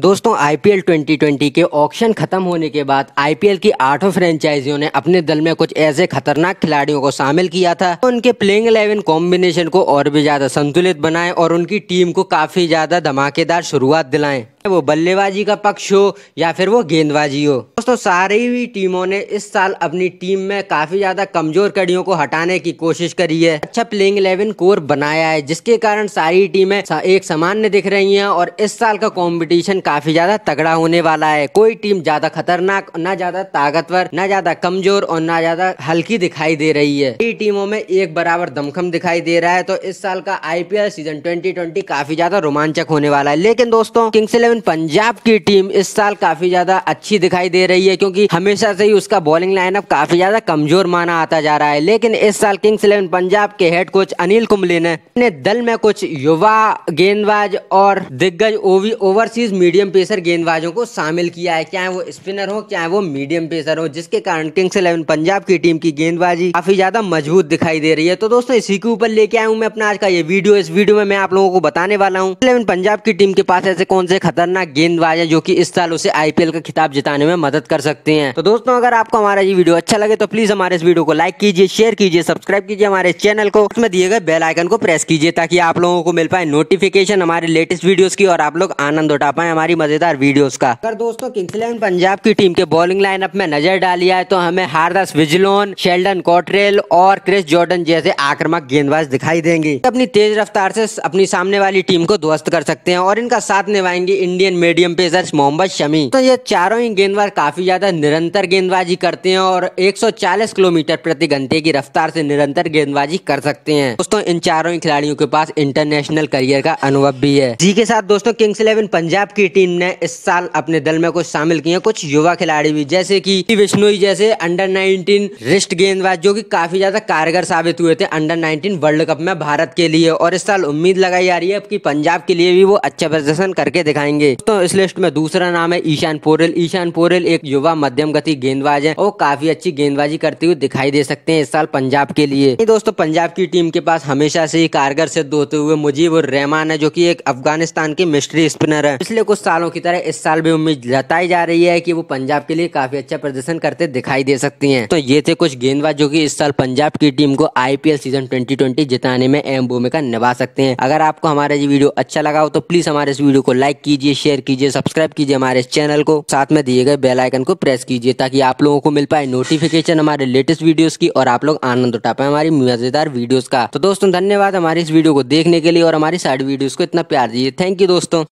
दोस्तों आईपीएल 2020 के ऑक्शन खत्म होने के बाद आईपीएल की आठों फ्रेंचाइजियों ने अपने दल में कुछ ऐसे खतरनाक खिलाड़ियों को शामिल किया था तो उनके प्लेइंग इलेवन कॉम्बिनेशन को और भी ज्यादा संतुलित बनाएं और उनकी टीम को काफी ज्यादा धमाकेदार शुरुआत दिलाएं वो बल्लेबाजी का पक्ष हो या फिर वो गेंदबाजी हो दोस्तों सारी ही टीमों ने इस साल अपनी टीम में काफी ज्यादा कमजोर कड़ियों को हटाने की कोशिश करी है अच्छा प्लेइंग इलेवन कोर बनाया है जिसके कारण सारी टीमें एक सामान्य दिख रही है और इस साल का कॉम्पिटिशन काफी ज्यादा तगड़ा होने वाला है कोई टीम ज्यादा खतरनाक न ज्यादा ताकतवर न ज्यादा कमजोर और न ज्यादा हल्की दिखाई दे रही है कई टीमों में एक बराबर दमखम दिखाई दे रहा है तो इस साल का आईपीएल सीजन 2020 काफी ज्यादा रोमांचक होने वाला है लेकिन दोस्तों किंग्स इलेवन लेकिन पंजाब की टीम इस साल काफी ज्यादा अच्छी दिखाई दे रही है क्योंकि हमेशा से ही उसका बॉलिंग लाइनअप काफी ज्यादा कमजोर माना आता जा रहा है लेकिन इस साल किंग्स इलेवन पंजाब के हेड कोच अनिल कुंबले ने अपने दल में कुछ युवा गेंदबाज और दिग्गज ओवी ओवरसीज मीडियम पेसर गेंदबाजों को शामिल किया है क्या है वो स्पिनर हो क्या है वो मीडियम पेसर हो जिसके कारण किंग्स इलेवन पंजाब की टीम की गेंदबाजी काफी ज्यादा मजबूत दिखाई दे रही है तो दोस्तों इसी के ऊपर लेके आया हूँ मैं अपना आज का ये वीडियो इस वीडियो में मैं आप लोगों को बताने वाला हूँ इलेवन पंजाब की टीम के पास ऐसे कौन से खतरे खतरनाक गेंदबाज है जो कि इस साल उसे आईपीएल का खिताब जिताने में मदद कर सकते हैं तो दोस्तों अगर आपको हमारा ये वीडियो अच्छा लगे तो प्लीज हमारे इस वीडियो को लाइक कीजिए शेयर कीजिए सब्सक्राइब कीजिए हमारे चैनल को उसमें दिए गए बेल आइकन को प्रेस कीजिए ताकि आप लोगों को मिल पाए नोटिफिकेशन हमारे लेटेस्ट वीडियोस की और आप लोग आनंद उठा पाए हमारी मजेदार वीडियोस का अगर दोस्तों किंग्स इलेवन पंजाब की टीम के बॉलिंग लाइनअप में नजर डाली है तो हमें हारदास विजलोन शेल्डन कॉटरेल और क्रिस जॉर्डन जैसे आक्रमक गेंदबाज दिखाई देंगे अपनी तेज रफ्तार से अपनी सामने वाली टीम को ध्वस्त कर सकते हैं और इनका साथ निभाएंगे Indian medium pacers Mohammed Shami तो ये चारों ही गेंदबाज काफी ज्यादा निरंतर गेंदबाजी करते हैं और 140 किलोमीटर प्रति घंटे की रफ्तार से निरंतर गेंदबाजी कर सकते हैं दोस्तों इन चारों ही खिलाड़ियों के पास इंटरनेशनल करियर का अनुभव भी है जी के साथ दोस्तों किंग्स इलेवन पंजाब की टीम ने इस साल अपने दल में कुछ शामिल किए कुछ युवा खिलाड़ी भी जैसे की विष्णु जैसे अंडर नाइनटीन रिस्ट गेंदबाज जो की काफी ज्यादा कारगर साबित हुए थे अंडर नाइनटीन वर्ल्ड कप में भारत के लिए और इस साल उम्मीद लगाई जा रही है की पंजाब के लिए भी वो अच्छा प्रदर्शन करके दिखाएंगे करेंगे तो इस लिस्ट में दूसरा नाम है ईशान पोरेल ईशान पोरेल एक युवा मध्यम गति गेंदबाज है और काफी अच्छी गेंदबाजी करते हुए दिखाई दे सकते हैं इस साल पंजाब के लिए दोस्तों पंजाब की टीम के पास हमेशा से ही कारगर सिद्ध होते हुए मुजीब और रहमान है जो की एक अफगानिस्तान के मिस्ट्री स्पिनर है पिछले कुछ सालों की तरह इस साल भी उम्मीद जताई जा रही है की वो पंजाब के लिए काफी अच्छा प्रदर्शन करते दिखाई दे सकती है तो ये थे कुछ गेंदबाज जो की इस साल पंजाब की टीम को आईपीएल सीजन ट्वेंटी जिताने में अहम भूमिका निभा सकते हैं अगर आपको हमारा ये वीडियो अच्छा लगा हो तो प्लीज हमारे इस वीडियो को लाइक कीजिए कीजिए शेयर कीजिए सब्सक्राइब कीजिए हमारे चैनल को साथ में दिए गए बेलाइकन को प्रेस कीजिए ताकि आप लोगों को मिल पाए नोटिफिकेशन हमारे लेटेस्ट वीडियोस की और आप लोग आनंद उठा पाए हमारी मजेदार वीडियोस का तो दोस्तों धन्यवाद हमारी इस वीडियो को देखने के लिए और हमारी सारी वीडियोस को इतना प्यार दीजिए थैंक यू दोस्तों